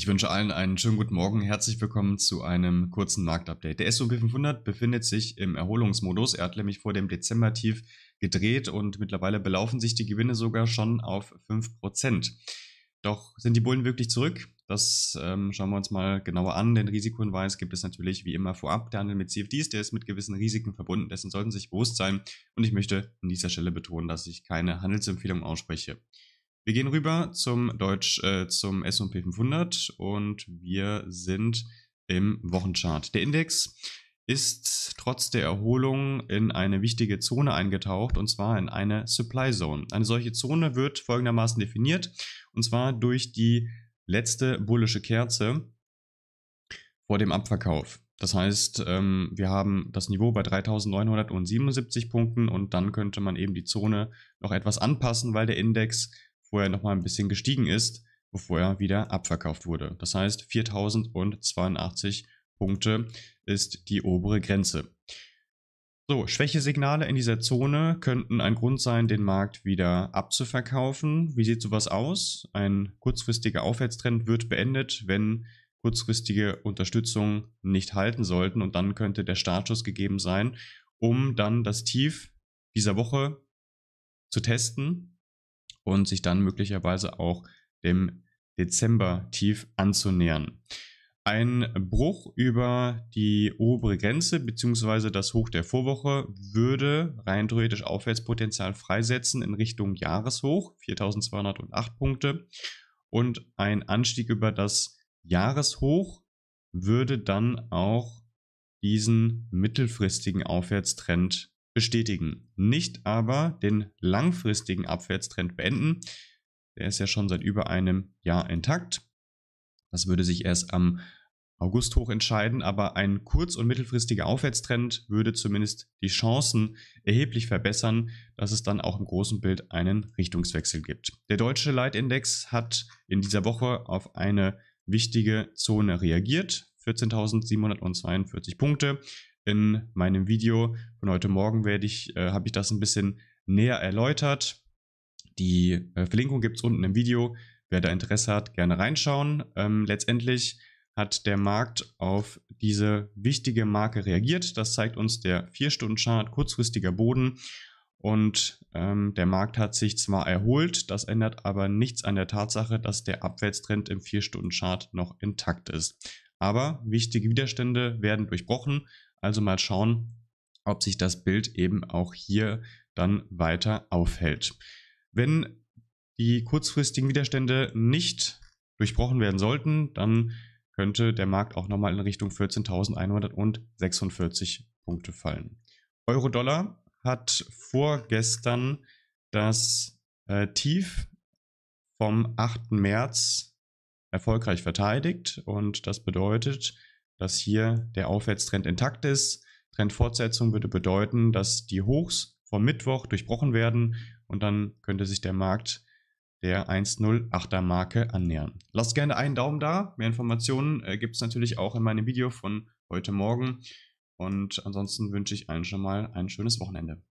Ich wünsche allen einen schönen guten Morgen. Herzlich willkommen zu einem kurzen Marktupdate. Der S&P 500 befindet sich im Erholungsmodus. Er hat nämlich vor dem Dezember-Tief gedreht und mittlerweile belaufen sich die Gewinne sogar schon auf 5%. Doch sind die Bullen wirklich zurück? Das ähm, schauen wir uns mal genauer an. Den Risikohinweis gibt es natürlich wie immer vorab. Der Handel mit CFDs, der ist mit gewissen Risiken verbunden. Dessen sollten Sie sich bewusst sein. Und ich möchte an dieser Stelle betonen, dass ich keine Handelsempfehlung ausspreche. Wir gehen rüber zum Deutsch, äh, zum S&P 500 und wir sind im Wochenchart. Der Index ist trotz der Erholung in eine wichtige Zone eingetaucht und zwar in eine Supply Zone. Eine solche Zone wird folgendermaßen definiert und zwar durch die letzte bullische Kerze vor dem Abverkauf. Das heißt, ähm, wir haben das Niveau bei 3977 Punkten und dann könnte man eben die Zone noch etwas anpassen, weil der Index wo er nochmal ein bisschen gestiegen ist, bevor er wieder abverkauft wurde. Das heißt, 4082 Punkte ist die obere Grenze. So, Schwächesignale in dieser Zone könnten ein Grund sein, den Markt wieder abzuverkaufen. Wie sieht sowas aus? Ein kurzfristiger Aufwärtstrend wird beendet, wenn kurzfristige Unterstützung nicht halten sollten und dann könnte der Startschuss gegeben sein, um dann das Tief dieser Woche zu testen und sich dann möglicherweise auch dem Dezember-Tief anzunähern. Ein Bruch über die obere Grenze bzw. das Hoch der Vorwoche würde rein theoretisch Aufwärtspotenzial freisetzen in Richtung Jahreshoch, 4208 Punkte. Und ein Anstieg über das Jahreshoch würde dann auch diesen mittelfristigen Aufwärtstrend bestätigen, nicht aber den langfristigen Abwärtstrend beenden. Der ist ja schon seit über einem Jahr intakt. Das würde sich erst am August hoch entscheiden, aber ein kurz- und mittelfristiger Aufwärtstrend würde zumindest die Chancen erheblich verbessern, dass es dann auch im großen Bild einen Richtungswechsel gibt. Der deutsche Leitindex hat in dieser Woche auf eine wichtige Zone reagiert, 14.742 Punkte. In meinem Video von heute Morgen werde ich, äh, habe ich das ein bisschen näher erläutert. Die äh, Verlinkung gibt es unten im Video. Wer da Interesse hat, gerne reinschauen. Ähm, letztendlich hat der Markt auf diese wichtige Marke reagiert. Das zeigt uns der 4-Stunden-Chart, kurzfristiger Boden. Und ähm, der Markt hat sich zwar erholt, das ändert aber nichts an der Tatsache, dass der Abwärtstrend im 4-Stunden-Chart noch intakt ist. Aber wichtige Widerstände werden durchbrochen also mal schauen, ob sich das Bild eben auch hier dann weiter aufhält. Wenn die kurzfristigen Widerstände nicht durchbrochen werden sollten, dann könnte der Markt auch nochmal in Richtung 14.146 Punkte fallen. Euro-Dollar hat vorgestern das äh, Tief vom 8. März erfolgreich verteidigt und das bedeutet, dass hier der Aufwärtstrend intakt ist. Trendfortsetzung würde bedeuten, dass die Hochs vom Mittwoch durchbrochen werden und dann könnte sich der Markt der 108er Marke annähern. Lasst gerne einen Daumen da. Mehr Informationen äh, gibt es natürlich auch in meinem Video von heute Morgen. Und ansonsten wünsche ich allen schon mal ein schönes Wochenende.